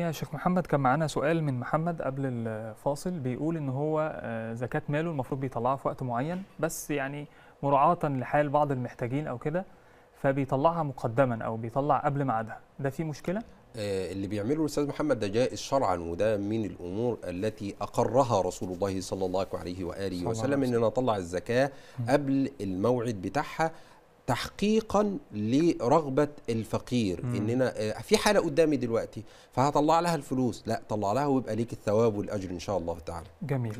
يا شيخ محمد كان معانا سؤال من محمد قبل الفاصل بيقول ان هو آه، زكاة ماله المفروض بيطلعها في وقت معين بس يعني مراعاة لحال بعض المحتاجين او كده فبيطلعها مقدما او بيطلع قبل ميعادها ده في مشكلة؟ آه، اللي بيعمله الاستاذ محمد ده جائز شرعا وده من الامور التي اقرها رسول الله صلى الله عليه واله وسلم ان نطلع الزكاه قبل الموعد بتاعها تحقيقا لرغبه الفقير مم. اننا آه، في حاله قدامي دلوقتي فهطلع لها الفلوس لا طلع لها ويبقى ليك الثواب والاجر ان شاء الله تعالى جميل